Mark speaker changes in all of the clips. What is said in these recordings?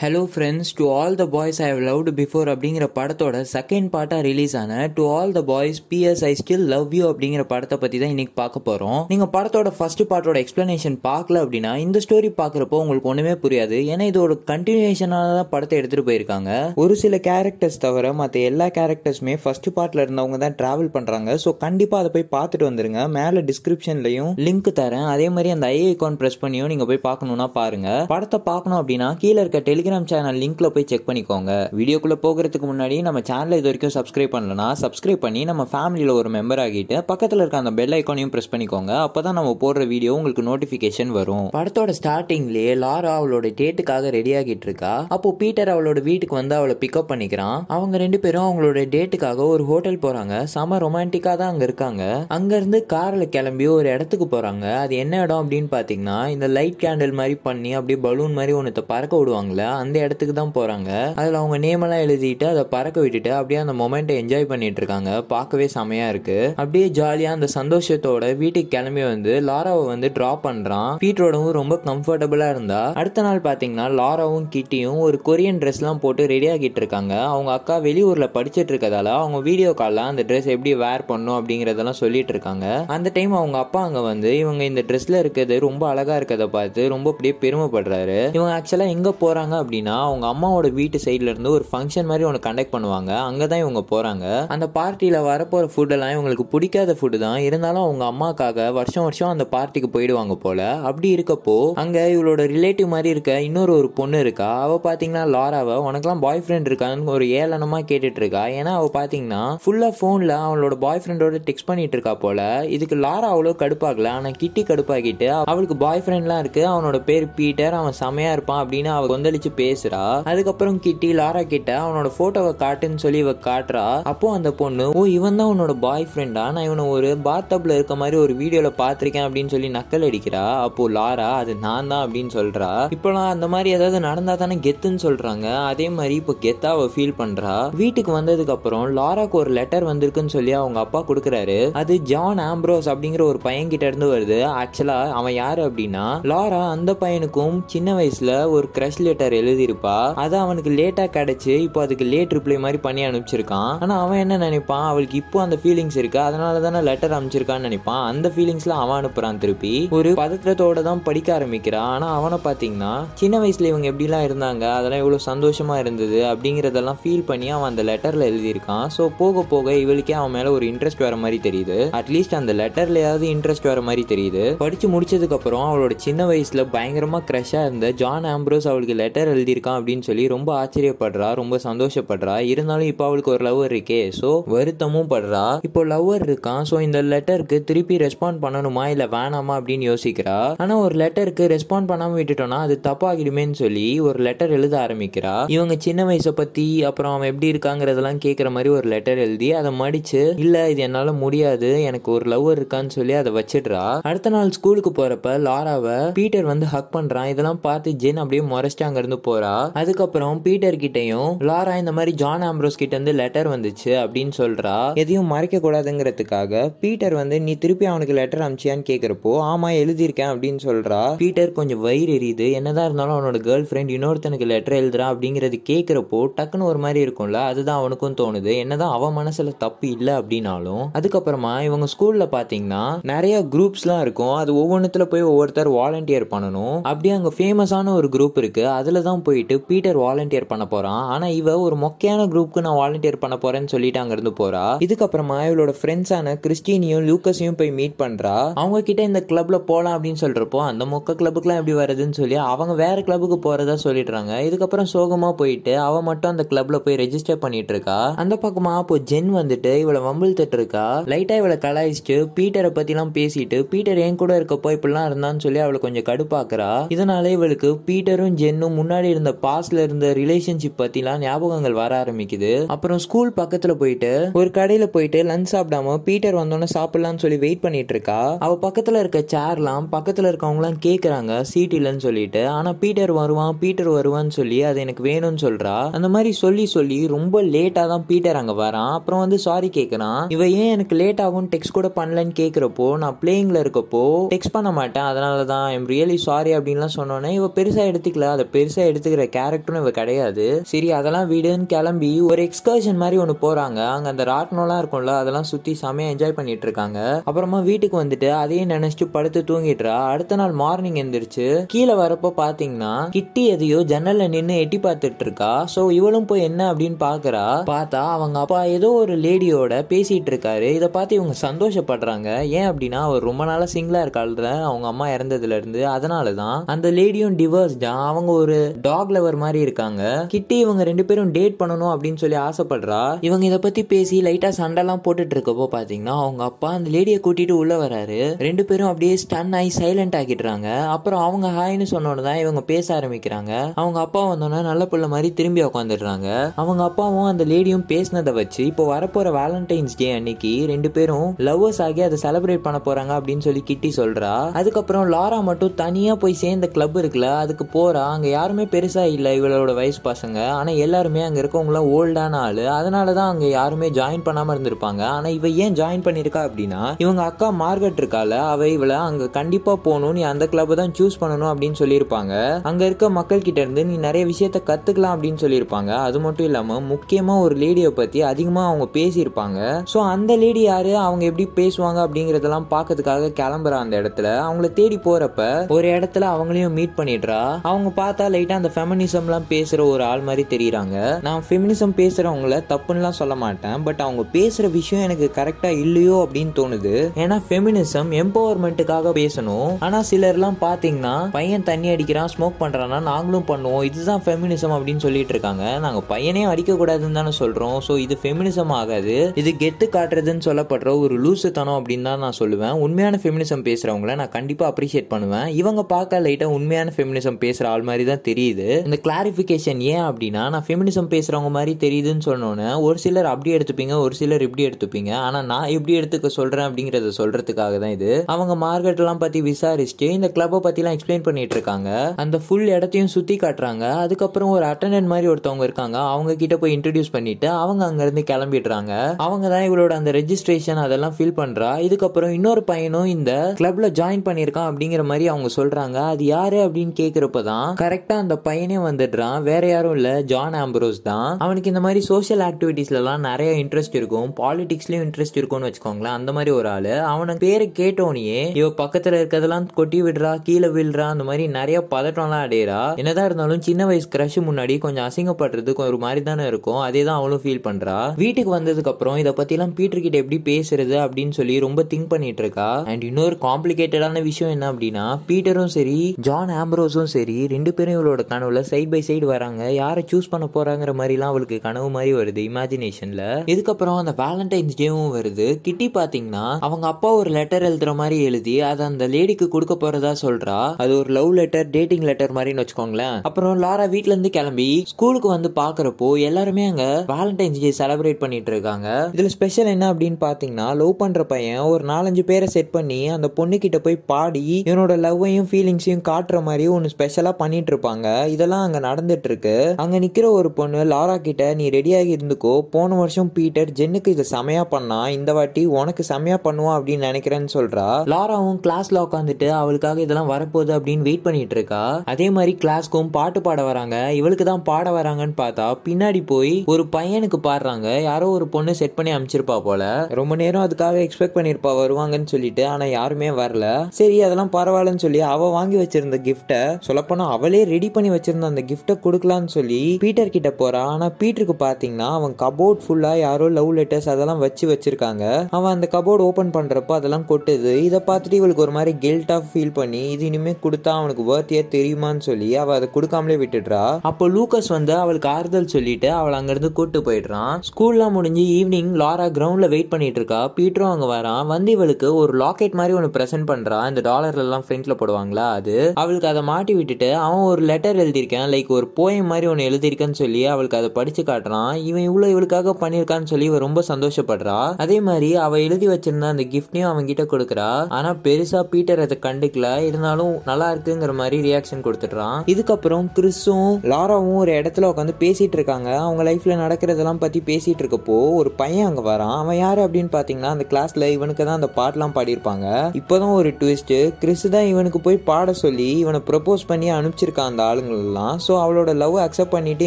Speaker 1: hello friends to all the boys I have loved before அப்படிங்கிற படத்தோட second பார்ட்டாக release ஆன to all the boys PS I still love you அப்படிங்கிற படத்தை பற்றி தான் இன்றைக்கி பார்க்க போகிறோம் நீங்கள் படத்தோட ஃபஸ்ட்டு பார்ட்டோட எக்ஸ்ப்ளனேஷன் பார்க்கல அப்படின்னா இந்த ஸ்டோரி பார்க்குறப்போ உங்களுக்கு ஒன்றுமே புரியாது ஏன்னா இதோட கண்டினியூஷனாக தான் படத்தை எடுத்துகிட்டு போயிருக்காங்க ஒரு சில கேரக்டர்ஸ் தவிர மற்ற எல்லா கேரக்டர்ஸுமே ஃபர்ஸ்ட் பார்ட்டில் இருந்தவங்க தான் ட்ராவல் பண்ணுறாங்க ஸோ கண்டிப்பாக அதை போய் பார்த்துட்டு வந்துருங்க மேலே டிஸ்கிரிப்ஷன்லையும் லிங்க் தரேன் அதே மாதிரி அந்த ஐஐ கான் ப்ரெஸ் பண்ணியும் நீங்கள் போய் பார்க்கணுன்னா பாருங்கள் படத்தை பார்க்கணும் அப்படின்னா கீழே இருக்க டெலி டெலிகிராம் சேனல் லிங்க்கில் போய் செக் பண்ணிக்கோங்க வீடியோக்குள்ளே போகிறதுக்கு முன்னாடி நம்ம சேனலை இது வரைக்கும் சப்ஸ்கிரைப் பண்ணலனா சப்ஸ்கிரைப் பண்ணி நம்ம ஃபேமிலியில் ஒரு மெம்பர் ஆகிட்டு பக்கத்தில் இருக்க அந்த பெல் ஐக்கானையும் ப்ரெஸ் பண்ணிக்கோங்க அப்போ தான் நம்ம போடுற வீடியோ உங்களுக்கு நோட்டிஃபிகேஷன் வரும் படத்தோட ஸ்டார்டிங்லேயே லாரா அவளோட டேட்டுக்காக ரெடி ஆகிட்டு இருக்கா அப்போ பீட்டர் அவளோட வீட்டுக்கு வந்து அவளை பிக்கப் பண்ணிக்கிறான் அவங்க ரெண்டு பேரும் அவங்களோட டேட்டுக்காக ஒரு ஹோட்டல் போகிறாங்க செம ரொமான்டிக்காக தான் அங்கே இருக்காங்க அங்கேருந்து காரில் கிளம்பி ஒரு இடத்துக்கு போகிறாங்க அது என்ன இடம் அப்படின்னு பார்த்தீங்கன்னா இந்த லைட் கேண்டில் மாதிரி பண்ணி அப்படியே பலூன் மாதிரி ஒன்றத்தை பறக்க விடுவாங்களே அந்த இடத்துக்கு தான் போகிறாங்க அதில் அவங்க நேமெல்லாம் எழுதிட்டு அதை பறக்க விட்டுட்டு அப்படியே அந்த மொமெண்ட்டை என்ஜாய் பண்ணிட்டு இருக்காங்க பார்க்கவே செமையாக இருக்குது அப்படியே ஜாலியாக அந்த சந்தோஷத்தோட வீட்டுக்கு கிளம்பி வந்து லாராவை வந்து ட்ரா பண்ணுறான் பீட்டரோடவும் ரொம்ப கம்ஃபர்டபுளாக இருந்தா அடுத்த நாள் பார்த்தீங்கன்னா லாராவும் கிட்டியும் ஒரு கொரியன் ட்ரெஸ்லாம் போட்டு ரெடி ஆகிட்டு இருக்காங்க அவங்க அக்கா வெளியூரில் படிச்சுட்டு இருக்கதால அவங்க வீடியோ காலில் அந்த ட்ரெஸ் எப்படி வேர் பண்ணும் அப்படிங்கிறதெல்லாம் சொல்லிட்டு இருக்காங்க அந்த டைம் அவங்க அப்பா அங்கே வந்து இவங்க இந்த ட்ரெஸ்ல இருக்கிறது ரொம்ப அழகாக இருக்கிறத பார்த்து ரொம்ப அப்படியே பெருமைப்படுறாரு இவங்க ஆக்சுவலாக எங்கே போகிறாங்க அப்படின்னா அவங்க அம்மாவோட வீட்டு சைடில் இருந்து ஒரு ஃபங்க்ஷன் மாதிரி ஒன்று கண்டக்ட் பண்ணுவாங்க அங்கே தான் இவங்க போகிறாங்க அந்த பார்ட்டியில் வரப்போகிற ஃபுட்டெல்லாம் இவங்களுக்கு பிடிக்காத ஃபுட்டு தான் இருந்தாலும் அவங்க அம்மாக்காக வருஷம் வருஷம் அந்த பார்ட்டிக்கு போயிடுவாங்க போல் அப்படி இருக்கப்போ அங்கே இவளோட ரிலேட்டிவ் மாதிரி இருக்க இன்னொரு ஒரு பொண்ணு இருக்கா அவள் பார்த்தீங்கன்னா லாராவை உனக்குலாம் பாய் ஃப்ரெண்ட் இருக்கான்னு ஒரு ஏளனமாக கேட்டுட்டு இருக்கா ஏன்னா அவள் பார்த்தீங்கன்னா ஃபுல்லாக ஃபோனில் அவளோட பாய் ஃப்ரெண்டோட டெக்ஸ்ட் பண்ணிட்டு இருக்கா போல இதுக்கு லாரா அவ்வளோ கடுப்பாகல ஆனால் கிட்டி கடுப்பாகிட்டு அவளுக்கு பாய் ஃப்ரெண்ட்லாம் இருக்கு அவனோட பேர் பீட்டர் அவன் செமையா இருப்பான் அப்படின்னு அவள் கொந்தளிச்சு பேசுறா அதுக்கப்புறம் கிட்டி லாரா கிட்ட அவனோட போட்டோவை காட்டுன்னு சொல்லி இவ காட்டுறா அப்போ அந்த பொண்ணு ஓ இவன் தான் உன்னோட பாய் ஃப்ரெண்டா நான் இவனை ஒரு பாத்தப்ல இருக்க மாதிரி ஒரு வீடியோல பாத்திருக்கேன் அப்படின்னு சொல்லி நக்கல் அடிக்கிறா அப்போ லாரா அது நான் தான் அப்படின்னு சொல்றா இப்போலாம் அந்த மாதிரி ஏதாவது நடந்தா தானே கெத்துன்னு சொல்றாங்க அதே மாதிரி இப்போ கெத்தா அவ ஃபீல் பண்றா வீட்டுக்கு வந்ததுக்கு அப்புறம் லாராக்கு ஒரு லெட்டர் வந்திருக்குன்னு சொல்லி அவங்க அப்பா கொடுக்குறாரு அது ஜான் ஆம்ப்ரோஸ் அப்படிங்கிற ஒரு பையன் கிட்ட இருந்து வருது ஆக்சுவலா அவன் யாரு அப்படின்னா லாரா அந்த பையனுக்கும் சின்ன வயசுல ஒரு கிரஷ் லெட்டர் எழுதியிருப்பா அது அவனுக்கு லேட்டாக கிடச்சி இப்போ அதுக்கு லேட் ரிப்ளை மாதிரி பண்ணி அனுப்பிச்சிருக்கான் ஆனால் அவன் என்ன நினைப்பான் அவளுக்கு இப்போ அந்த ஃபீலிங்ஸ் இருக்கு அதனால தானே லெட்டர் அனுப்பிச்சிருக்கான்னு நினைப்பான் அந்த ஃபீலிங்ஸ்ல அவன் அனுப்புறான் திருப்பி ஒரு பதற்றத்தோட தான் படிக்க ஆரம்பிக்கிறான் ஆனால் அவனை பார்த்தீங்கன்னா சின்ன வயசுல இவங்க எப்படிலாம் இருந்தாங்க அதெல்லாம் இவ்வளோ சந்தோஷமா இருந்தது அப்படிங்கிறதெல்லாம் ஃபீல் பண்ணி அவன் அந்த லெட்டர்ல எழுதியிருக்கான் ஸோ போக போக இவளுக்கே அவன் மேலே ஒரு இன்ட்ரெஸ்ட் வர மாதிரி தெரியுது அட்லீஸ்ட் அந்த லெட்டர்லயாவது இன்ட்ரெஸ்ட் வர மாதிரி தெரியுது படிச்சு முடிச்சதுக்கப்புறம் அவளோட சின்ன வயசில் பயங்கரமாக க்ரஷா இருந்த ஜான் ஆம்ப்ரோஸ் அவளுக்கு லெட்டர் பேர் எழுதியிருக்கான் அப்படின்னு சொல்லி ரொம்ப ஆச்சரியப்படுறா ரொம்ப சந்தோஷப்படுறா இருந்தாலும் இப்போ அவளுக்கு ஒரு லவ்வர் இருக்கே ஸோ வருத்தமும் படுறா இப்போ லவ்வர் இருக்கான் ஸோ இந்த லெட்டருக்கு திருப்பி ரெஸ்பாண்ட் பண்ணணுமா இல்லை வேணாமா அப்படின்னு யோசிக்கிறா ஆனால் ஒரு லெட்டருக்கு ரெஸ்பாண்ட் பண்ணாமல் விட்டுட்டோம்னா அது தப்பாகிடுமேன்னு சொல்லி ஒரு லெட்டர் எழுத ஆரம்பிக்கிறா இவங்க சின்ன வயசை பற்றி அப்புறம் அவன் எப்படி இருக்காங்கிறதெல்லாம் கேட்குற மாதிரி ஒரு லெட்டர் எழுதி அதை மடிச்சு இல்லை இது என்னால் முடியாது எனக்கு ஒரு லவ்வர் இருக்கான்னு சொல்லி அதை வச்சிடுறா அடுத்த நாள் ஸ்கூலுக்கு போகிறப்ப லாராவை பீட்டர் வந்து ஹக் பண்ணுறான் இதெல்லாம் பார்த்து ஜென் அப்படியே முறைச்சிட்டு அங்கேருந்து கொண்டு போறா அதுக்கப்புறம் பீட்டர் கிட்டையும் லாரா இந்த மாதிரி ஜான் ஆம்ப்ரோஸ் கிட்ட இருந்து லெட்டர் வந்துச்சு அப்படின்னு சொல்றா எதையும் மறைக்க கூடாதுங்கிறதுக்காக பீட்டர் வந்து நீ திருப்பி அவனுக்கு லெட்டர் அமிச்சியான்னு கேக்குறப்போ ஆமா எழுதியிருக்கேன் அப்படின்னு சொல்றா பீட்டர் கொஞ்சம் வயிறு எரியுது என்னதான் இருந்தாலும் அவனோட கேர்ள் ஃப்ரெண்ட் இன்னொருத்தனுக்கு லெட்டர் எழுதுறா அப்படிங்கிறது கேட்குறப்போ டக்குன்னு ஒரு மாதிரி இருக்கும்ல அதுதான் அவனுக்கும் தோணுது என்னதான் அவன் மனசுல தப்பு இல்லை அப்படின்னாலும் அதுக்கப்புறமா இவங்க ஸ்கூல்ல பாத்தீங்கன்னா நிறைய குரூப்ஸ்லாம் இருக்கும் அது ஒவ்வொன்றுத்துல போய் ஒவ்வொருத்தர் வாலண்டியர் பண்ணணும் அப்படியே அங்கே ஃபேமஸான ஒரு குரூப் இருக்கு அதில் தான் போயிட்டு பீட்டர் வாலண்டியர் பண்ண போறான் ஆனா இவ ஒரு மொக்கையான குரூப்க்கு நான் வாலண்டியர் பண்ண போறேன்னு சொல்லிட்டு இருந்து போறா இதுக்கப்புறமா இவளோட ஃப்ரெண்ட்ஸான கிறிஸ்டினியும் லூக்கஸையும் போய் மீட் பண்றா அவங்க கிட்ட இந்த கிளப்ல போகலாம் அப்படின்னு சொல்றப்போ அந்த மொக்க கிளப்புக்குலாம் எப்படி வருதுன்னு சொல்லி அவங்க வேற கிளப்புக்கு போறதா சொல்லிடுறாங்க இதுக்கப்புறம் சோகமா போயிட்டு அவள் மட்டும் அந்த கிளப்ல போய் ரெஜிஸ்டர் பண்ணிட்டு இருக்கா அந்த பக்கமா அப்போ ஜென் வந்துட்டு இவளை தட்டு இருக்கா லைட்டா இவளை கலாய்ச்சிட்டு பீட்டரை பற்றிலாம் பேசிட்டு பீட்டர் என் கூட இருக்கப்போ இப்படிலாம் இருந்தான்னு சொல்லி அவளை கொஞ்சம் கடுப்பாக்குறா இதனால இவளுக்கு பீட்டரும் ஜென்னும் முன்னாடி முன்னாடி இருந்த பாஸ்ட்ல இருந்த ரிலேஷன்ஷிப் பத்திலாம் ஞாபகங்கள் வர ஆரம்பிக்குது அப்புறம் ஸ்கூல் பக்கத்துல போயிட்டு ஒரு கடையில போயிட்டு லஞ்ச் சாப்பிடாம பீட்டர் வந்தோன்னே சாப்பிடலாம்னு சொல்லி வெயிட் பண்ணிட்டு இருக்கா அவ பக்கத்துல இருக்க சேர்லாம் பக்கத்துல இருக்கவங்களாம் கேக்குறாங்க சீட் இல்லைன்னு சொல்லிட்டு ஆனா பீட்டர் வருவான் பீட்டர் வருவான்னு சொல்லி அது எனக்கு வேணும்னு சொல்றா அந்த மாதிரி சொல்லி சொல்லி ரொம்ப லேட்டா தான் பீட்டர் அங்க வரான் அப்புறம் வந்து சாரி கேக்குறான் இவ ஏன் எனக்கு லேட் ஆகும் டெக்ஸ்ட் கூட பண்ணலன்னு கேக்குறப்போ நான் பிளேயிங்ல இருக்கப்போ டெக்ஸ்ட் பண்ண மாட்டேன் அதனாலதான் தான் ஐம் ரியலி சாரி அப்படின்லாம் சொன்னோன்னே இவ பெருசா எடுத்துக்கல அதை பெருசா சீரியஸாக எடுத்துக்கிற கேரக்டரும் இவ கிடையாது சரி அதெல்லாம் வீடுன்னு கிளம்பி ஒரு எக்ஸ்கர்ஷன் மாதிரி ஒன்று போகிறாங்க அங்கே அந்த ராட்னோலாம் இருக்கும்ல அதெல்லாம் சுற்றி செமையாக என்ஜாய் பண்ணிட்டு இருக்காங்க அப்புறமா வீட்டுக்கு வந்துட்டு அதையும் நினைச்சிட்டு படுத்து தூங்கிட்டுறா அடுத்த நாள் மார்னிங் எந்திரிச்சு கீழே வரப்போ பார்த்தீங்கன்னா கிட்டி எதையோ ஜன்னலில் நின்று எட்டி பார்த்துட்டு இருக்கா ஸோ இவளும் போய் என்ன அப்படின்னு பார்க்குறா பார்த்தா அவங்க அப்பா ஏதோ ஒரு லேடியோட பேசிகிட்டு இருக்காரு இதை பார்த்து இவங்க சந்தோஷப்படுறாங்க ஏன் அப்படின்னா அவர் ரொம்ப நாளாக சிங்கிளாக இருக்காள் அவங்க அம்மா இறந்ததுலேருந்து அதனால தான் அந்த லேடியும் டிவர்ஸ் தான் அவங்க ஒரு டாக் லவர் மாதிரி இருக்காங்க கிட்டி இவங்க ரெண்டு பேரும் டேட் பண்ணணும் அப்படின்னு சொல்லி ஆசைப்படுறா இவங்க இதை பத்தி பேசி லைட்டா சண்டைலாம் போட்டுட்டு இருக்கப்போ பாத்தீங்கன்னா அவங்க அப்பா அந்த லேடியை கூட்டிட்டு உள்ள வராரு ரெண்டு பேரும் அப்படியே ஸ்டன் ஆகி சைலண்ட் ஆக்கிடுறாங்க அப்புறம் அவங்க ஹாய்னு சொன்னோன்னு தான் இவங்க பேச ஆரம்பிக்கிறாங்க அவங்க அப்பா வந்தோன்னா நல்ல பிள்ளை மாதிரி திரும்பி உட்காந்துடுறாங்க அவங்க அப்பாவும் அந்த லேடியும் பேசினதை வச்சு இப்போ வரப்போற வேலண்டைன்ஸ் டே அன்னைக்கு ரெண்டு பேரும் லவ்வர்ஸ் ஆகி அதை செலிப்ரேட் பண்ண போறாங்க அப்படின்னு சொல்லி கிட்டி சொல்றா அதுக்கப்புறம் லாரா மட்டும் தனியா போய் சேர்ந்த கிளப் இருக்குல்ல அதுக்கு போறா அங்க யாருமே பெருசாக இல்லை இவளோட வயசு பசங்க ஆனால் எல்லாருமே அங்கே இருக்கவங்களாம் ஓல்டான ஆள் அதனால தான் அங்கே யாருமே ஜாயின் பண்ணாமல் இருந்திருப்பாங்க ஆனால் இவ ஏன் ஜாயின் பண்ணியிருக்கா அப்படின்னா இவங்க அக்கா மார்க்கெட் இருக்கால அவ இவளை அங்கே கண்டிப்பாக போகணும் நீ அந்த கிளப்பு தான் சூஸ் பண்ணணும் அப்படின்னு சொல்லியிருப்பாங்க அங்கே இருக்க மக்கள் கிட்ட இருந்து நீ நிறைய விஷயத்த கற்றுக்கலாம் அப்படின்னு சொல்லியிருப்பாங்க அது மட்டும் இல்லாமல் முக்கியமாக ஒரு லேடியை பற்றி அதிகமாக அவங்க பேசியிருப்பாங்க ஸோ அந்த லேடி யார் அவங்க எப்படி பேசுவாங்க அப்படிங்கிறதெல்லாம் பார்க்கறதுக்காக கிளம்புறா அந்த இடத்துல அவங்கள தேடி போகிறப்ப ஒரு இடத்துல அவங்களையும் மீட் பண்ணிடுறா அவங்க பார்த்தா லைட்டாக அந்த ஃபெமினிசம்லாம் பேசுகிற ஒரு ஆள் மாதிரி தெரியுறாங்க நான் ஃபெமினிசம் பேசுகிறவங்கள தப்புன்னுலாம் சொல்ல மாட்டேன் பட் அவங்க பேசுகிற விஷயம் எனக்கு கரெக்டாக இல்லையோ அப்படின்னு தோணுது ஏன்னா ஃபெமினிசம் எம்பவர்மெண்ட்டுக்காக பேசணும் ஆனால் சிலர்லாம் பார்த்தீங்கன்னா பையன் தண்ணி அடிக்கிறான் ஸ்மோக் பண்ணுறான்னா நாங்களும் பண்ணுவோம் இதுதான் ஃபெமினிசம் அப்படின்னு சொல்லிட்டு இருக்காங்க நாங்கள் பையனே அடிக்கக்கூடாதுன்னு தானே சொல்கிறோம் ஸோ இது ஃபெமினிசம் ஆகாது இது கெத்து காட்டுறதுன்னு சொல்லப்படுற ஒரு தனம் அப்படின்னு தான் நான் சொல்லுவேன் உண்மையான ஃபெமினிசம் பேசுகிறவங்கள நான் கண்டிப்பாக அப்ரிஷியேட் பண்ணுவேன் இவங்க பார்க்க லைட்டாக உண்மையான ஃபெமினிசம் பேசுகிற ஆள் மாதிரி தான் தெரியும் தெரியுது இந்த கிளாரிஃபிகேஷன் ஏன் அப்படின்னா நான் ஃபெமினிசம் பேசுகிறவங்க மாதிரி தெரியுதுன்னு சொன்னோன்னே ஒரு சிலர் அப்படி எடுத்துப்பீங்க ஒரு சிலர் இப்படி எடுத்துப்பீங்க ஆனால் நான் எப்படி எடுத்துக்க சொல்கிறேன் அப்படிங்கிறத சொல்கிறதுக்காக தான் இது அவங்க மார்க்கெட்லாம் பற்றி விசாரிச்சுட்டு இந்த கிளப்பை பற்றிலாம் எக்ஸ்பிளைன் பண்ணிட்டு இருக்காங்க அந்த ஃபுல் இடத்தையும் சுற்றி காட்டுறாங்க அதுக்கப்புறம் ஒரு அட்டண்டன் மாதிரி ஒருத்தவங்க இருக்காங்க அவங்க கிட்ட போய் இன்ட்ரடியூஸ் பண்ணிட்டு அவங்க அங்கேருந்து கிளம்பிடுறாங்க அவங்க தான் இவளோட அந்த ரெஜிஸ்ட்ரேஷன் அதெல்லாம் ஃபில் பண்ணுறா இதுக்கப்புறம் இன்னொரு பையனும் இந்த கிளப்ல ஜாயின் பண்ணியிருக்கான் அப்படிங்கிற மாதிரி அவங்க சொல்கிறாங்க அது யாரு அப்படின்னு கேட்குறப்ப தான் கரெக்டாக அந்த பையனே வந்துடுறான் வேற யாரும் இல்லை ஜான் ஆம்பரோஸ் தான் அவனுக்கு இந்த மாதிரி சோஷியல் ஆக்டிவிட்டீஸ்லலாம் நிறைய இன்ட்ரெஸ்ட் இருக்கும் பாலிடிக்ஸ்லயும் இன்ட்ரெஸ்ட் இருக்கும்னு வச்சுக்கோங்களேன் அந்த மாதிரி ஒரு ஆள் அவனுக்கு பேரை கேட்டோனையே இவ பக்கத்தில் இருக்கிறதெல்லாம் கொட்டி விடுறா கீழே விழுறா அந்த மாதிரி நிறைய பதட்டம்லாம் அடையிறா என்னதான் இருந்தாலும் சின்ன வயசு கிரஷ் முன்னாடி கொஞ்சம் அசிங்கப்படுறது ஒரு மாதிரி தானே இருக்கும் அதே தான் அவளும் ஃபீல் பண்றா வீட்டுக்கு வந்ததுக்கு அப்புறம் இதை எல்லாம் பீட்டர் கிட்ட எப்படி பேசுறது அப்படின்னு சொல்லி ரொம்ப திங்க் பண்ணிட்டு இருக்கா அண்ட் இன்னொரு காம்ப்ளிகேட்டடான விஷயம் என்ன அப்படின்னா பீட்டரும் சரி ஜான் ஆம்பரோஸும் சரி ரெண்டு பேரும் இவளோட அவளோட கனவுல சைட் பை சைடு வராங்க யாரை சூஸ் பண்ண போறாங்கிற மாதிரிலாம் அவளுக்கு கனவு மாதிரி வருது இமேஜினேஷன்ல இதுக்கப்புறம் அந்த வேலண்டைன்ஸ் டேவும் வருது கிட்டி பாத்தீங்கன்னா அவங்க அப்பா ஒரு லெட்டர் எழுதுற மாதிரி எழுதி அதை அந்த லேடிக்கு கொடுக்க போறதா சொல்றா அது ஒரு லவ் லெட்டர் டேட்டிங் லெட்டர் மாதிரின்னு வச்சுக்கோங்களேன் அப்புறம் லாரா வீட்ல இருந்து கிளம்பி ஸ்கூலுக்கு வந்து பாக்குறப்போ எல்லாருமே அங்க வேலண்டைன்ஸ் டே செலிப்ரேட் பண்ணிட்டு இருக்காங்க இதுல ஸ்பெஷல் என்ன அப்படின்னு பாத்தீங்கன்னா லவ் பண்ற பையன் ஒரு நாலஞ்சு பேரை செட் பண்ணி அந்த பொண்ணு கிட்ட போய் பாடி இவனோட லவ்வையும் ஃபீலிங்ஸையும் காட்டுற மாதிரி ஒன்று ஸ்பெஷலாக பண்ணிட்டு இருப்பாங்க சொல்றாங்க இதெல்லாம் அங்க நடந்துட்டு இருக்கு அங்க நிக்கிற ஒரு பொண்ணு லாரா கிட்ட நீ ரெடியாகி இருந்துக்கோ போன வருஷம் பீட்டர் ஜென்னுக்கு இதை செமையா பண்ணா இந்த வாட்டி உனக்கு செமையா பண்ணுவா அப்படின்னு நினைக்கிறேன்னு சொல்றா லாராவும் கிளாஸ்ல உட்காந்துட்டு அவளுக்காக இதெல்லாம் வரப்போகுது அப்படின்னு வெயிட் பண்ணிட்டு இருக்கா அதே மாதிரி கிளாஸ்க்கும் பாட்டு பாட வராங்க இவளுக்கு தான் பாட வராங்கன்னு பார்த்தா பின்னாடி போய் ஒரு பையனுக்கு பாடுறாங்க யாரோ ஒரு பொண்ணு செட் பண்ணி அமைச்சிருப்பா போல ரொம்ப நேரம் அதுக்காக எக்ஸ்பெக்ட் பண்ணிருப்பா வருவாங்கன்னு சொல்லிட்டு ஆனா யாருமே வரல சரி அதெல்லாம் பரவாயில்லன்னு சொல்லி அவ வாங்கி வச்சிருந்த கிஃப்ட சொல்லப்போனா அவளே ரெடி பண்ணி வச்சிருந்த அந்த கிஃப்ட்டை கொடுக்கலான்னு சொல்லி பீட்டர் கிட்ட போறான் ஆனா பீட்டருக்கு பாத்தீங்கன்னா அவன் கபோர்ட் ஃபுல்லா யாரோ லவ் லெட்டர்ஸ் அதெல்லாம் வச்சு வச்சிருக்காங்க அவன் அந்த கபோர்டு ஓபன் பண்றப்போ அதெல்லாம் கொட்டுது இதை பார்த்துட்டு இவளுக்கு ஒரு மாதிரி கில்ட்டா ஃபீல் பண்ணி இது இனிமே கொடுத்தா அவனுக்கு வேர்த்தியா தெரியுமான்னு சொல்லி அவ அதை கொடுக்காமலே விட்டுடுறா அப்போ லூக்கஸ் வந்து அவளுக்கு ஆறுதல் சொல்லிட்டு அவளை அங்கிருந்து கூட்டு போயிடுறான் ஸ்கூல்லாம் முடிஞ்சு ஈவினிங் லாரா கிரவுண்ட்ல வெயிட் பண்ணிட்டு இருக்கா பீட்டரும் அங்க வரான் வந்து இவளுக்கு ஒரு லாக்கெட் மாதிரி ஒன்று ப்ரெசென்ட் பண்றான் இந்த டாலர்ல எல்லாம் ஃப்ரண்ட்ல போடுவாங்களா அது அவளுக்கு அதை மாட்டி விட்டுட்டு அவன் ஒரு லெட்டர் லெட்டர் எழுதியிருக்கேன் லைக் ஒரு போயம் மாதிரி ஒன்று எழுதியிருக்கேன்னு சொல்லி அவளுக்கு அதை படித்து காட்டுறான் இவன் இவ்வளோ இவளுக்காக பண்ணியிருக்கான்னு சொல்லி இவன் ரொம்ப சந்தோஷப்படுறா அதே மாதிரி அவள் எழுதி வச்சிருந்த அந்த கிஃப்ட்டையும் அவன் கிட்ட கொடுக்குறா ஆனால் பெருசாக பீட்டர் அதை கண்டுக்கல இருந்தாலும் நல்லா இருக்குங்கிற மாதிரி ரியாக்ஷன் கொடுத்துட்றான் இதுக்கப்புறம் கிறிஸும் லாராவும் ஒரு இடத்துல உட்காந்து பேசிகிட்டு இருக்காங்க அவங்க லைஃப்பில் நடக்கிறதெல்லாம் பற்றி பேசிகிட்டு இருக்கப்போ ஒரு பையன் அங்கே வரான் அவன் யார் அப்படின்னு பார்த்தீங்கன்னா அந்த கிளாஸில் இவனுக்கு தான் அந்த பாட்டெலாம் பாடியிருப்பாங்க இப்போதான் ஒரு ட்விஸ்ட்டு கிறிஸ் தான் இவனுக்கு போய் பாட சொல்லி இவனை ப்ரப்போஸ் பண்ணி அனுப்பிச்சிருக்கான் அந்த ஆளுங்கள்லாம் ஸோ அவளோட லவ் அக்செப்ட் பண்ணிட்டு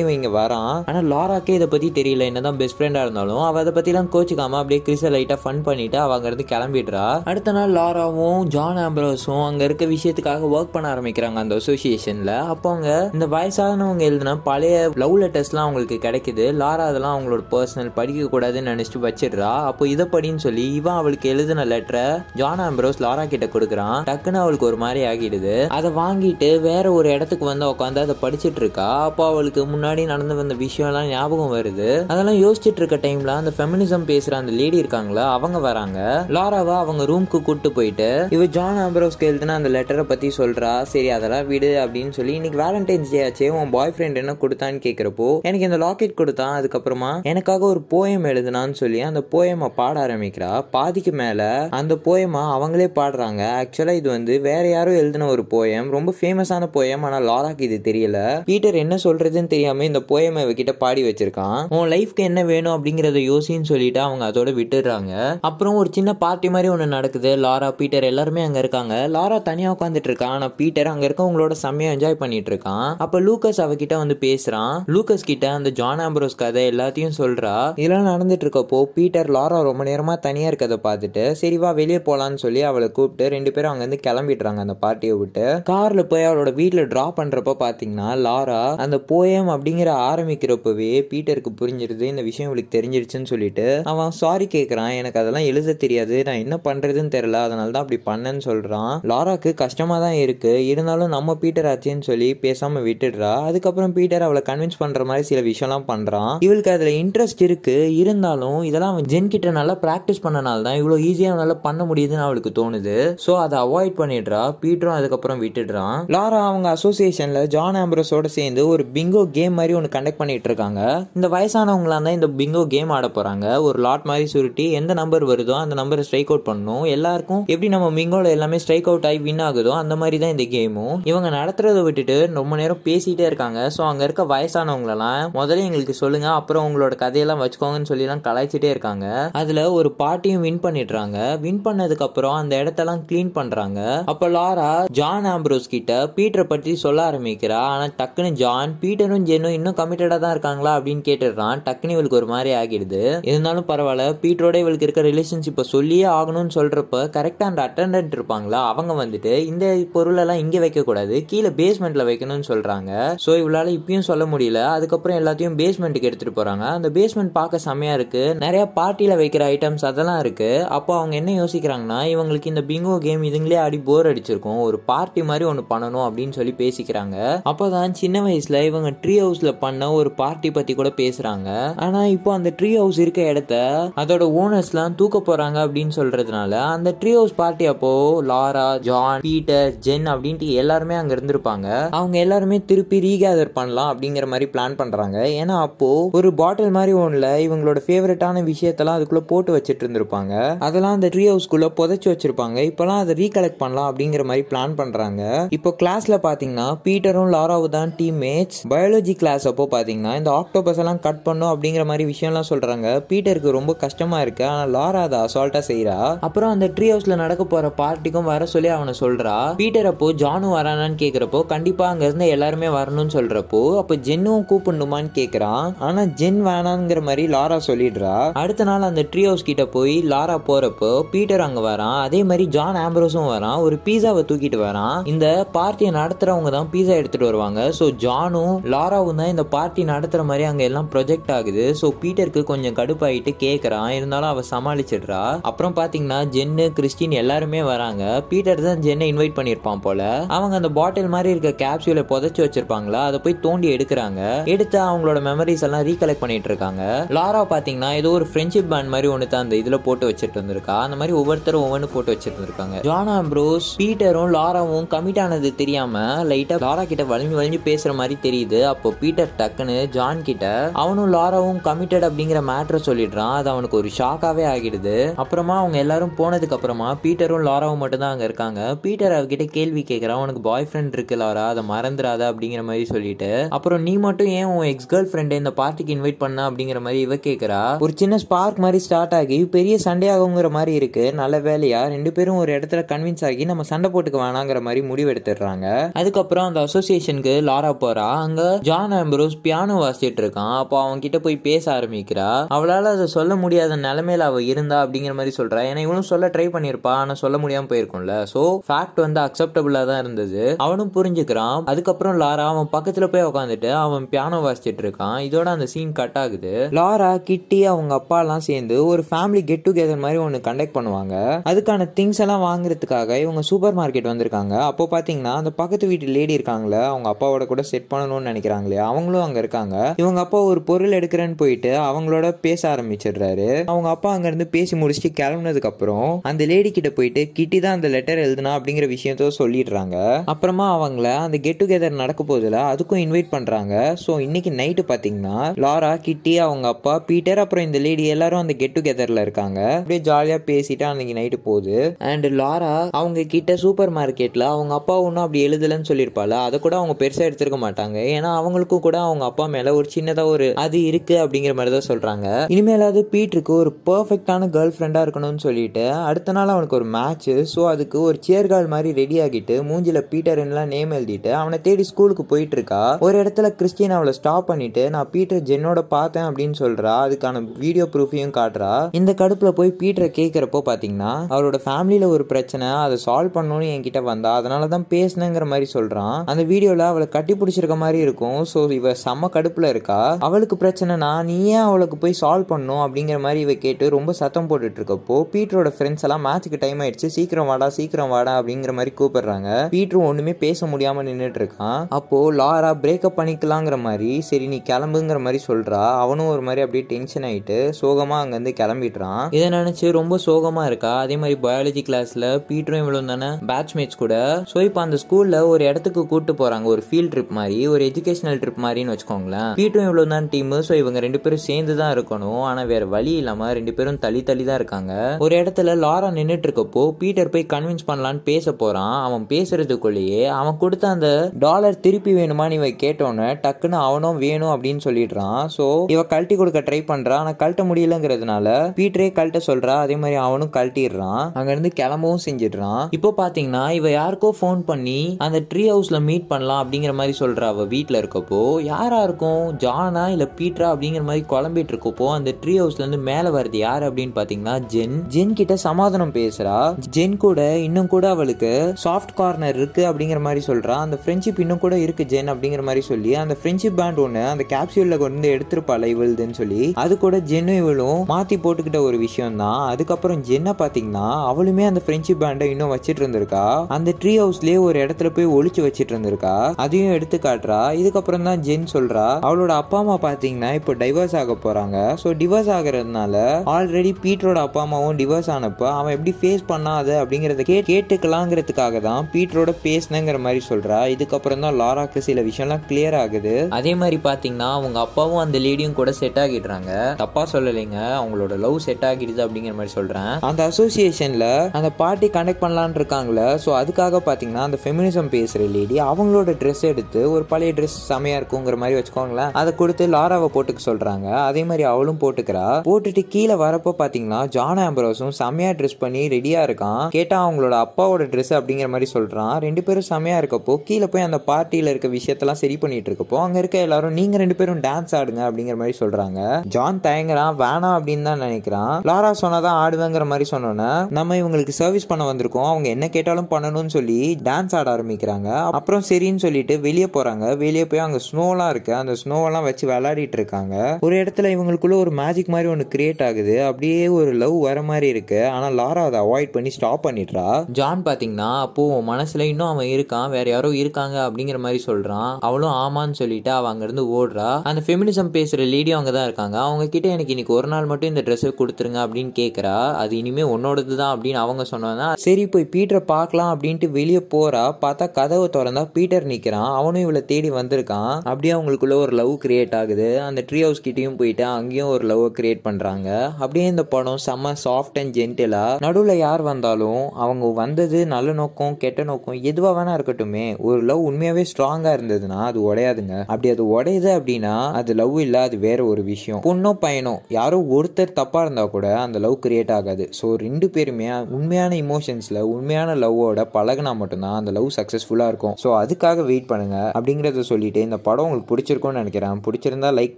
Speaker 1: இவன் இங்கே வரான் ஆனால் லாராக்கே இதை பற்றி தெரியல என்னதான் பெஸ்ட் ஃப்ரெண்டாக இருந்தாலும் அவள் அதை பற்றிலாம் கோச்சிக்காம அப்படியே கிறிஸை லைட்டாக ஃபன் பண்ணிட்டு அவங்க இருந்து கிளம்பிடுறா அடுத்த நாள் லாராவும் ஜான் ஆம்பரோஸும் அங்கே இருக்க விஷயத்துக்காக ஒர்க் பண்ண ஆரம்பிக்கிறாங்க அந்த அசோசியேஷனில் அப்போ அவங்க இந்த வயசானவங்க எழுதுனா பழைய லவ் லெட்டர்ஸ்லாம் அவங்களுக்கு கிடைக்குது லாரா அதெல்லாம் அவங்களோட பர்சனல் படிக்கக்கூடாதுன்னு நினச்சிட்டு வச்சிடுறா அப்போ இதை படின்னு சொல்லி இவன் அவளுக்கு எழுதின லெட்டரை ஜான் ஆம்பரோஸ் லாரா கிட்ட கொடுக்குறான் டக்குன்னு அவளுக்கு ஒரு மாதிரி ஆகிடுது அதை வாங்கிட்டு வேற ஒரு இடத்துக்கு வந்து உட்காந்து அதை படிச்சுட்டு இருக்கா அப்போ அவளுக்கு முன்னாடி நடந்து வந்த விஷயம்லாம் ஞாபகம் வருது அதெல்லாம் யோசிச்சுட்டு இருக்க டைம்ல அந்த ஃபெமினிசம் பேசுற அந்த லேடி இருக்காங்களா அவங்க வராங்க லாராவை அவங்க ரூம்க்கு கூட்டு போயிட்டு இவ ஜான் ஆம்பரோஸ்க்கு எழுதுன அந்த லெட்டரை பத்தி சொல்றா சரி அதெல்லாம் விடு அப்படின்னு சொல்லி இன்னைக்கு வேலண்டைன்ஸ் டே ஆச்சு உன் பாய் ஃப்ரெண்ட் என்ன கொடுத்தான்னு கேக்குறப்போ எனக்கு இந்த லாக்கெட் கொடுத்தான் அதுக்கப்புறமா எனக்காக ஒரு போயம் எழுதுனான்னு சொல்லி அந்த போயமை பாட ஆரம்பிக்கிறா பாதிக்கு மேலே அந்த போயமா அவங்களே பாடுறாங்க ஆக்சுவலாக இது வந்து வேற யாரும் எழுதின ஒரு போயம் ரொம்ப ஃபேமஸான போயம் ஆனால் லாராக்கு இது தெரியல பீட்டர் என்ன சொல்றதுன்னு தெரியாம இந்த போயம் கிட்ட பாடி வச்சிருக்கான் உன் லைஃப்க்கு என்ன வேணும் அப்படிங்கறத யோசின்னு சொல்லிட்டு அவங்க அதோட விட்டுடுறாங்க அப்புறம் ஒரு சின்ன பார்ட்டி மாதிரி ஒன்று நடக்குது லாரா பீட்டர் எல்லாருமே அங்க இருக்காங்க லாரா தனியா உட்காந்துட்டு இருக்கான் ஆனா பீட்டர் அங்க இருக்கவங்களோட செம்மையா என்ஜாய் பண்ணிட்டு இருக்கான் அப்ப லூக்கஸ் அவகிட்ட வந்து பேசுறான் லூக்கஸ் கிட்ட அந்த ஜான் ஆம்பரோஸ் கதை எல்லாத்தையும் சொல்றா இதெல்லாம் நடந்துட்டு இருக்கப்போ பீட்டர் லாரா ரொம்ப நேரமா தனியா இருக்கத பார்த்துட்டு சரிவா வெளியே போலான்னு சொல்லி அவளை கூப்பிட்டு ரெண்டு பேரும் இருந்து கிளம்பிடுறாங்க அந்த பார்ட்டியை விட்டு காரில் போய் அவளோட வீட்டில் ட்ராப் பண்ணுறப்ப பண்ணுறப்ப பார்த்தீங்கன்னா லாரா அந்த போயம் அப்படிங்கிற ஆரம்பிக்கிறப்பவே பீட்டருக்கு புரிஞ்சிருது இந்த விஷயம் இவளுக்கு தெரிஞ்சிருச்சுன்னு சொல்லிட்டு அவன் சாரி கேட்குறான் எனக்கு அதெல்லாம் எழுத தெரியாது நான் என்ன பண்ணுறதுன்னு தெரில அதனால தான் அப்படி பண்ணேன்னு சொல்கிறான் லாராக்கு கஷ்டமாக தான் இருக்குது இருந்தாலும் நம்ம பீட்டர் ஆச்சுன்னு சொல்லி பேசாமல் விட்டுடுறா அதுக்கப்புறம் பீட்டர் அவளை கன்வின்ஸ் பண்ணுற மாதிரி சில விஷயம்லாம் பண்ணுறான் இவளுக்கு அதில் இன்ட்ரெஸ்ட் இருக்குது இருந்தாலும் இதெல்லாம் அவன் ஜென் கிட்ட நல்லா ப்ராக்டிஸ் பண்ணனால தான் இவ்வளோ ஈஸியாக அவனால் பண்ண முடியுதுன்னு அவளுக்கு தோணுது ஸோ அதை அவாய்ட் பண்ணிடுறா பீட்டரும் அதுக்கப்புறம் விட்டுடுறான் லாரா அவங்க அசோசியேஷனில் ஜான் ஆம்பரோஸோட சேர்ந்து ஒரு பிங்கோ கேம் மாதிரி ஒன்று கண்டக்ட் பண்ணிட்டு இருக்காங்க இந்த வயசானவங்களாம் தான் இந்த பிங்கோ கேம் ஆட போகிறாங்க ஒரு லாட் மாதிரி சுருட்டி எந்த நம்பர் வருதோ அந்த நம்பரை ஸ்ட்ரைக் அவுட் பண்ணணும் எல்லாருக்கும் எப்படி நம்ம பிங்கோவில் எல்லாமே ஸ்ட்ரைக் அவுட் ஆகி வின் ஆகுதோ அந்த மாதிரி தான் இந்த கேமும் இவங்க நடத்துறதை விட்டுட்டு ரொம்ப நேரம் பேசிகிட்டே இருக்காங்க ஸோ அங்கே இருக்க வயசானவங்களெல்லாம் முதல்ல எங்களுக்கு சொல்லுங்கள் அப்புறம் உங்களோட கதையெல்லாம் வச்சுக்கோங்கன்னு சொல்லிலாம் கலாய்ச்சிட்டே இருக்காங்க அதில் ஒரு பாட்டியும் வின் பண்ணிடுறாங்க வின் பண்ணதுக்கப்புறம் அந்த இடத்தெல்லாம் க்ளீன் பண்ணுறாங்க அப்போ லாரா ஜான் ஆம்ப்ரோஸ் கிட்ட பீட்டரை பற்றி சொல்ல ஆரம்பி ஆரம்பிக்கிறா ஆனால் டக்குன்னு ஜான் பீட்டரும் ஜென்னும் இன்னும் கமிட்டடாக தான் இருக்காங்களா அப்படின்னு கேட்டுடுறான் டக்குனு இவளுக்கு ஒரு மாதிரி ஆகிடுது இருந்தாலும் பரவாயில்ல பீட்டரோட இவளுக்கு இருக்க ரிலேஷன்ஷிப்பை சொல்லியே ஆகணும்னு சொல்கிறப்ப கரெக்டாக அந்த அட்டண்டன்ட் இருப்பாங்களா அவங்க வந்துட்டு இந்த பொருளெல்லாம் இங்கே வைக்கக்கூடாது கீழே பேஸ்மெண்ட்டில் வைக்கணும்னு சொல்கிறாங்க ஸோ இவளால் இப்பயும் சொல்ல முடியல அதுக்கப்புறம் எல்லாத்தையும் பேஸ்மெண்ட்டுக்கு எடுத்துகிட்டு போகிறாங்க அந்த பேஸ்மெண்ட் பார்க்க செம்மையாக இருக்குது நிறையா பார்ட்டியில் வைக்கிற ஐட்டம்ஸ் அதெல்லாம் இருக்குது அப்போ அவங்க என்ன யோசிக்கிறாங்கன்னா இவங்களுக்கு இந்த பிங்கோ கேம் இதுங்களே ஆடி போர் அடிச்சிருக்கும் ஒரு பார்ட்டி மாதிரி ஒன்று பண்ணணும் அப்படின்னு சொல்லி பேசிக்கிறாங்க அப்போதான் சின்ன வயசுல இவங்க ட்ரீ ஹவுஸ்ல பண்ண ஒரு பார்ட்டி பத்தி கூட பேசுறாங்க ஆனா இப்போ அந்த ட்ரீ ஹவுஸ் இருக்க இடத்த அதோட ஓனர்ஸ் எல்லாம் தூக்க போறாங்க அப்படின்னு சொல்றதுனால அந்த ட்ரீ ஹவுஸ் பார்ட்டி அப்போ லாரா ஜான் பீட்டர் ஜென் அப்படின்ட்டு எல்லாருமே அங்க இருந்திருப்பாங்க அவங்க எல்லாருமே திருப்பி ரீகேதர் பண்ணலாம் அப்படிங்கிற மாதிரி பிளான் பண்றாங்க ஏன்னா அப்போ ஒரு பாட்டில் மாதிரி ஒண்ணுல இவங்களோட ஃபேவரட்டான விஷயத்தெல்லாம் அதுக்குள்ள போட்டு வச்சுட்டு இருந்திருப்பாங்க அதெல்லாம் அந்த ட்ரீ ஹவுஸ்க்குள்ள புதைச்சு வச்சிருப்பாங்க இப்பெல்லாம் அதை ரீகலெக்ட் பண்ணலாம் அப்படிங்கிற மாதிரி பிளான் பண்றாங்க இப்போ கிளாஸ்ல பாத்தீங்கன்னா பீட்டர் பீட்டரும் லாராவும் தான் டீம் மேட்ஸ் பயாலஜி கிளாஸ் அப்போ பார்த்தீங்கன்னா இந்த ஆக்டோபஸ் எல்லாம் கட் பண்ணும் அப்படிங்கிற மாதிரி விஷயம்லாம் சொல்கிறாங்க பீட்டருக்கு ரொம்ப கஷ்டமாக இருக்கு ஆனால் லாரா அதை அசால்ட்டாக செய்கிறா அப்புறம் அந்த ட்ரீ ஹவுஸில் நடக்க போகிற பார்ட்டிக்கும் வர சொல்லி அவனை சொல்கிறா பீட்டர் அப்போ ஜானும் வரானான்னு கேட்குறப்போ கண்டிப்பாக அங்கேருந்து எல்லாருமே வரணும்னு சொல்கிறப்போ அப்போ ஜென்னும் கூப்பிடணுமான்னு கேட்குறான் ஆனால் ஜென் வேணாங்கிற மாதிரி லாரா சொல்லிடுறா அடுத்த நாள் அந்த ட்ரீ ஹவுஸ் கிட்ட போய் லாரா போறப்போ பீட்டர் அங்க வரான் அதே மாதிரி ஜான் ஆம்பரோஸும் வரான் ஒரு பீஸாவை தூக்கிட்டு வரான் இந்த பார்ட்டியை நடத்துறவங்க தான் பீஸா எடுத்துகிட்டு வருவாங்க ஸோ ஜானும் லாராவும் தான் இந்த பார்ட்டி நடத்துகிற மாதிரி அங்கே எல்லாம் ப்ரொஜெக்ட் ஆகுது ஸோ பீட்டருக்கு கொஞ்சம் கடுப்பாயிட்டு கேட்குறான் இருந்தாலும் அவள் சமாளிச்சிடுறா அப்புறம் பார்த்தீங்கன்னா ஜென்னு கிறிஸ்டின் எல்லாருமே வராங்க பீட்டர் தான் ஜென்னை இன்வைட் பண்ணியிருப்பான் போல அவங்க அந்த பாட்டில் மாதிரி இருக்க கேப்சியூலை புதைச்சி வச்சிருப்பாங்களா அதை போய் தோண்டி எடுக்கிறாங்க எடுத்து அவங்களோட மெமரிஸ் எல்லாம் ரீகலெக்ட் பண்ணிட்டு இருக்காங்க லாரா பார்த்தீங்கன்னா ஏதோ ஒரு ஃப்ரெண்ட்ஷிப் பேண்ட் மாதிரி ஒன்று தான் அந்த இதில் போட்டு வச்சுட்டு வந்திருக்கா அந்த மாதிரி ஒவ்வொருத்தரும் ஒவ்வொன்று போட்டு வச்சிருந்துருக்காங்க ஜானா ப்ரோஸ் பீட்டரும் லாராவும் கமிட் ஆனது தெரியாம லைட்டாக லாரா கிட்ட வளைஞ்சு வலிஞ்சு பேசுற மாதிரி தெரியுது அப்போ பீட்டர் டக்குன்னு ஜான் கிட்ட அவனும் லாராவும் கமிட்டட் அப்படிங்கிற மேட்ரை சொல்லிடுறான் அது அவனுக்கு ஒரு ஷாக்காவே ஆகிடுது அப்புறமா அவங்க எல்லாரும் போனதுக்கு அப்புறமா பீட்டரும் லாராவும் மட்டும் தான் அங்க இருக்காங்க பீட்டர் அவகிட்ட கேள்வி கேட்கிறான் உனக்கு பாய் ஃப்ரெண்ட் இருக்கு லாரா அதை மறந்துடாத அப்படிங்கிற மாதிரி சொல்லிட்டு அப்புறம் நீ மட்டும் ஏன் உன் எக்ஸ் கேர்ள் ஃப்ரெண்ட் இந்த பார்ட்டிக்கு இன்வைட் பண்ண அப்படிங்கிற மாதிரி இவ கேட்கிறா ஒரு சின்ன ஸ்பார்க் மாதிரி ஸ்டார்ட் ஆகி பெரிய ஆகுங்கிற மாதிரி இருக்கு நல்ல வேலையா ரெண்டு பேரும் ஒரு இடத்துல கன்வின்ஸ் ஆகி நம்ம சண்டை போட்டுக்க வேணாங்கிற மாதிரி முடிவு எடுத்துடுறாங்க அதுக்கப்புறம் அந்த அசோசியேஷனுக்கு லாரா போறா அங்க ஜான் ஆம்பரோஸ் பியானோ வாசிட்டு இருக்கான் அப்போ அவங்க கிட்ட போய் பேச ஆரம்பிக்கிறா அவளால அதை சொல்ல முடியாத நிலைமையில அவ இருந்தா அப்படிங்கிற மாதிரி சொல்றா ஏன்னா இவனும் சொல்ல ட்ரை பண்ணிருப்பா ஆனா சொல்ல முடியாம போயிருக்கும்ல சோ ஃபேக்ட் வந்து அக்செப்டபிளா தான் இருந்தது அவனும் புரிஞ்சுக்கிறான் அதுக்கப்புறம் லாரா அவன் பக்கத்துல போய் உட்காந்துட்டு அவன் பியானோ வாசிச்சுட்டு இருக்கான் இதோட அந்த சீன் கட் ஆகுது லாரா கிட்டி அவங்க அப்பா எல்லாம் சேர்ந்து ஒரு ஃபேமிலி கெட் டுகெதர் மாதிரி ஒன்று கண்டக்ட் பண்ணுவாங்க அதுக்கான திங்ஸ் எல்லாம் வாங்குறதுக்காக இவங்க சூப்பர் மார்க்கெட் வந்திருக்காங்க அப்போ பாத்தீங்கன்னா அந்த பக்கத்து வீட்டு லேடி இருக்காங்க இருக்காங்களே அவங்க அப்பாவோட கூட செட் பண்ணணும்னு நினைக்கிறாங்களே அவங்களும் அங்க இருக்காங்க இவங்க அப்பா ஒரு பொருள் எடுக்கிறேன்னு போயிட்டு அவங்களோட பேச ஆரம்பிச்சிடுறாரு அவங்க அப்பா இருந்து பேசி முடிச்சுட்டு கிளம்புனதுக்கு அப்புறம் அந்த லேடி கிட்ட போயிட்டு கிட்டி தான் அந்த லெட்டர் எழுதுனா அப்படிங்கிற விஷயத்த சொல்லிடுறாங்க அப்புறமா அவங்கள அந்த கெட் டுகெதர் நடக்க போதுல அதுக்கும் இன்வைட் பண்றாங்க ஸோ இன்னைக்கு நைட்டு பாத்தீங்கன்னா லாரா கிட்டி அவங்க அப்பா பீட்டர் அப்புறம் இந்த லேடி எல்லாரும் அந்த கெட் டுகெதர்ல இருக்காங்க அப்படியே ஜாலியா பேசிட்டு அன்னைக்கு நைட்டு போகுது அண்ட் லாரா அவங்க கிட்ட சூப்பர் மார்க்கெட்ல அவங்க அப்பா ஒன்றும் அப்படி எழுதலன்னு சொல்லியிருப்பாள் அதை கூட அவங்க பெருசாக எடுத்துருக்க மாட்டாங்க ஏன்னா அவங்களுக்கும் கூட அவங்க அப்பா மேலே ஒரு சின்னதாக ஒரு அது இருக்கு அப்படிங்கிற மாதிரி தான் சொல்கிறாங்க இனிமேலாவது பீட்டருக்கு ஒரு பர்ஃபெக்டான கேர்ள் ஃப்ரெண்டாக இருக்கணும்னு சொல்லிட்டு அடுத்த நாள் அவனுக்கு ஒரு மேட்ச்சு ஸோ அதுக்கு ஒரு சேர்கால் மாதிரி ரெடி ஆகிட்டு பீட்டர் பீட்டர்லாம் நேம் எழுதிட்டு அவனை தேடி ஸ்கூலுக்கு போயிட்டு இருக்கா ஒரு இடத்துல கிறிஸ்டின் அவளை ஸ்டாப் பண்ணிட்டு நான் பீட்டர் ஜென்னோட பார்த்தேன் அப்படின்னு சொல்றா அதுக்கான வீடியோ ப்ரூஃபையும் காட்டுறா இந்த கடுப்புல போய் பீட்டரை கேட்கிறப்போ பாத்தீங்கன்னா அவரோட ஃபேமிலியில ஒரு பிரச்சனை அதை சால்வ் பண்ணணும்னு என்கிட்ட வந்தா அதனால தான் பேசினேங்கிற மாதிரி சொல்றான் அந்த வீடியோவில் அவளை கட்டி பிடிச்சிருக்க மாதிரி இருக்கும் ஸோ இவ செம்ம கடுப்பில் இருக்கா அவளுக்கு பிரச்சனைனா நீ ஏன் அவளுக்கு போய் சால்வ் பண்ணும் அப்படிங்கிற மாதிரி இவ கேட்டு ரொம்ப சத்தம் போட்டுட்டு இருக்கப்போ பீட்டரோட ஃப்ரெண்ட்ஸ் எல்லாம் மேட்ச்சுக்கு டைம் ஆயிடுச்சு சீக்கிரம் வாடா சீக்கிரம் வாடா அப்படிங்கிற மாதிரி கூப்பிடுறாங்க பீட்டரும் ஒன்றுமே பேச முடியாமல் நின்றுட்டு இருக்கான் அப்போது லாரா பிரேக்கப் பண்ணிக்கலாங்கிற மாதிரி சரி நீ கிளம்புங்கிற மாதிரி சொல்றா அவனும் ஒரு மாதிரி அப்படியே டென்ஷன் ஆகிட்டு சோகமாக அங்கேருந்து கிளம்பிடுறான் இதை நினச்சி ரொம்ப சோகமாக இருக்கா அதே மாதிரி பயாலஜி கிளாஸ்ல பீட்டரும் இவ்வளோ தானே பேட்ச்மேட்ஸ் கூட ஸோ இப்போ அந்த ஸ்கூலில் ஒரு இடத்துக்கு கூட்டு கூப்பிட்டு போறாங்க ஒரு ஃபீல்ட் ட்ரிப் மாதிரி ஒரு எஜுகேஷனல் ட்ரிப் மாதிரின்னு வச்சுக்கோங்களேன் பீட்டும் இவ்வளோ தான் டீம் ஸோ இவங்க ரெண்டு பேரும் சேர்ந்து தான் இருக்கணும் ஆனால் வேற வழி இல்லாமல் ரெண்டு பேரும் தள்ளி தள்ளி தான் இருக்காங்க ஒரு இடத்துல லாரா நின்றுட்டு இருக்கப்போ பீட்டர் போய் கன்வின்ஸ் பண்ணலான்னு பேச போகிறான் அவன் பேசுறதுக்குள்ளேயே அவன் கொடுத்த அந்த டாலர் திருப்பி வேணுமான்னு இவன் கேட்டோன்னே டக்குன்னு அவனும் வேணும் அப்படின்னு சொல்லிடுறான் ஸோ இவ கழட்டி கொடுக்க ட்ரை பண்றான் ஆனால் கழட்ட முடியலங்கிறதுனால பீட்டரே கழட்ட சொல்றா அதே மாதிரி அவனும் கழட்டிடுறான் அங்கேருந்து கிளம்பவும் செஞ்சிடுறான் இப்போ பார்த்தீங்கன்னா இவ யாருக்கோ ஃபோன் பண்ணி அந்த ட்ரீ ஹவுஸ்ல மீட் மீட் பண்ணலாம் அப்படிங்கிற மாதிரி சொல்கிற அவள் வீட்டில் இருக்கப்போ யாராக இருக்கும் ஜானா இல்லை பீட்ரா அப்படிங்கிற மாதிரி குழம்பிட்டு இருக்கப்போ அந்த ட்ரீ ஹவுஸ்லேருந்து மேலே வருது யார் அப்படின்னு பார்த்தீங்கன்னா ஜென் ஜென் கிட்ட சமாதானம் பேசுகிறா ஜென் கூட இன்னும் கூட அவளுக்கு சாஃப்ட் கார்னர் இருக்குது அப்படிங்கிற மாதிரி சொல்கிறா அந்த ஃப்ரெண்ட்ஷிப் இன்னும் கூட இருக்குது ஜென் அப்படிங்கிற மாதிரி சொல்லி அந்த ஃப்ரெண்ட்ஷிப் பேண்ட் ஒன்று அந்த கேப்சியூலில் கொண்டு வந்து எடுத்துருப்பாள் இவளுதுன்னு சொல்லி அது கூட ஜென்னும் இவளும் மாற்றி போட்டுக்கிட்ட ஒரு விஷயம் தான் அதுக்கப்புறம் ஜென்னை பார்த்தீங்கன்னா அவளுமே அந்த ஃப்ரெண்ட்ஷிப் பேண்டை இன்னும் வச்சுட்டு இருந்திருக்கா அந்த ட்ரீ ஹவுஸ்லேயே ஒரு இடத்துல போய் ஒழிச்சு வச்சுட்டு இருந்திருக்கா வந்திருக்கா அதையும் எடுத்து காட்டுறா இதுக்கப்புறம் தான் ஜென் சொல்றா அவளோட அப்பா அம்மா பாத்தீங்கன்னா இப்போ டைவர்ஸ் ஆக போறாங்க ஸோ டிவர்ஸ் ஆகிறதுனால ஆல்ரெடி பீட்டரோட அப்பா அம்மாவும் டிவர்ஸ் ஆனப்போ அவன் எப்படி ஃபேஸ் பண்ணாது அப்படிங்கறத கேட்டுக்கலாங்கிறதுக்காக தான் பீட்டரோட பேசினங்கிற மாதிரி சொல்றா இதுக்கப்புறம் தான் லாராக்கு சில விஷயம்லாம் கிளியர் ஆகுது அதே மாதிரி பாத்தீங்கன்னா அவங்க அப்பாவும் அந்த லேடியும் கூட செட் ஆகிடுறாங்க தப்பா சொல்லலைங்க அவங்களோட லவ் செட் ஆகிடுது அப்படிங்கிற மாதிரி சொல்றேன் அந்த அசோசியேஷன்ல அந்த பார்ட்டி கனெக்ட் பண்ணலான் இருக்காங்களே ஸோ அதுக்காக பாத்தீங்கன்னா அந்த ஃபெமினிசம் பேசுற லேடி அவ அவங்களோட ட்ரெஸ் எடுத்து ஒரு பழைய ட்ரெஸ் செமையா இருக்குங்கிற மாதிரி வச்சுக்கோங்களேன் அதை கொடுத்து லாராவை போட்டுக்க சொல்றாங்க அதே மாதிரி அவளும் போட்டுக்கிறா போட்டுட்டு கீழே வரப்ப பாத்தீங்கன்னா ஜான் ஆம்பரோஸும் செமையா ட்ரெஸ் பண்ணி ரெடியா இருக்கான் கேட்டா அவங்களோட அப்பாவோட ட்ரெஸ் அப்படிங்கிற மாதிரி சொல்றான் ரெண்டு பேரும் செமையா இருக்கப்போ கீழே போய் அந்த பார்ட்டியில இருக்க விஷயத்தெல்லாம் சரி பண்ணிட்டு இருக்கப்போ அங்க இருக்க எல்லாரும் நீங்க ரெண்டு பேரும் டான்ஸ் ஆடுங்க அப்படிங்கிற மாதிரி சொல்றாங்க ஜான் தயங்குறான் வேணாம் அப்படின்னு தான் நினைக்கிறான் லாரா சொன்னாதான் ஆடுவேங்கிற மாதிரி சொன்னோன்னே நம்ம இவங்களுக்கு சர்வீஸ் பண்ண வந்திருக்கோம் அவங்க என்ன கேட்டாலும் பண்ணணும்னு சொல்லி டான்ஸ் ஆட ஆரம்பிக்கிறாங்க அப்புறம் சரின்னு சொல்லிட்டு வெளியே போகிறாங்க வெளியே போய் அங்கே ஸ்னோலாம் இருக்கு அந்த ஸ்னோவெல்லாம் வச்சு விளையாடிட்டு இருக்காங்க ஒரு இடத்துல இவங்களுக்குள்ள ஒரு மேஜிக் மாதிரி ஒன்று கிரியேட் ஆகுது அப்படியே ஒரு லவ் வர மாதிரி இருக்கு ஆனால் லாரா அதை அவாய்ட் பண்ணி ஸ்டாப் பண்ணிடுறா ஜான் பார்த்தீங்கன்னா அப்போது மனசுல இன்னும் அவன் இருக்கான் வேற யாரோ இருக்காங்க அப்படிங்கிற மாதிரி சொல்கிறான் அவளும் ஆமான்னு சொல்லிட்டு அவன் அங்கேருந்து ஓடுறா அந்த ஃபெமினிசம் பேசுகிற லேடி அவங்க தான் இருக்காங்க அவங்க கிட்ட எனக்கு இன்னைக்கு ஒரு நாள் மட்டும் இந்த ட்ரெஸ்ஸை கொடுத்துருங்க அப்படின்னு கேக்குறா அது இனிமேல் உன்னோடது தான் அப்படின்னு அவங்க சொன்னா சரி போய் பீட்டரை பார்க்கலாம் அப்படின்ட்டு வெளியே போறா பார்த்தா கதவை திறந்தா பீட்டர் நிற்கிறான் அவனும் இவளை தேடி வந்திருக்கான் அப்படியே அவங்களுக்குள்ள ஒரு லவ் கிரியேட் ஆகுது அந்த ட்ரீ ஹவுஸ் கிட்டேயும் போயிட்டு அங்கேயும் ஒரு லவ் கிரியேட் பண்ணுறாங்க அப்படியே இந்த படம் செம்ம சாஃப்ட் அண்ட் ஜென்டிலாக நடுவில் யார் வந்தாலும் அவங்க வந்தது நல்ல நோக்கம் கெட்ட நோக்கம் எதுவாக வேணா இருக்கட்டுமே ஒரு லவ் உண்மையாகவே ஸ்ட்ராங்காக இருந்ததுன்னா அது உடையாதுங்க அப்படி அது உடையுது அப்படின்னா அது லவ் இல்லை அது வேற ஒரு விஷயம் பொண்ணோ பயணம் யாரோ ஒருத்தர் தப்பாக இருந்தால் கூட அந்த லவ் கிரியேட் ஆகாது ஸோ ரெண்டு பேருமே உண்மையான இமோஷன்ஸில் உண்மையான லவ்வோட பழகினா மட்டும்தான் அந்த லவ் சக்ஸஸ்ஃபுல்லாக இருக்கும் ஸோ அதுக்காக வெயிட் பண்ணுங்கள் அப்படிங்கிறத சொல்லிட்டு இந்த படம் உங்களுக்கு பிடிச்சிருக்கும்னு நினைக்கிறேன் பிடிச்சிருந்தா லைக்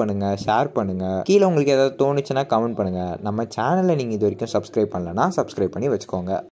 Speaker 1: பண்ணுங்கள் ஷேர் பண்ணுங்கள் கீழே உங்களுக்கு ஏதாவது தோணுச்சுன்னா கமெண்ட் பண்ணுங்கள் நம்ம சேனலில் நீங்கள் இது வரைக்கும் சப்ஸ்கிரைப் பண்ணலன்னா சப்ஸ்கிரைப் பண்ணி வச்சுக்கோங்க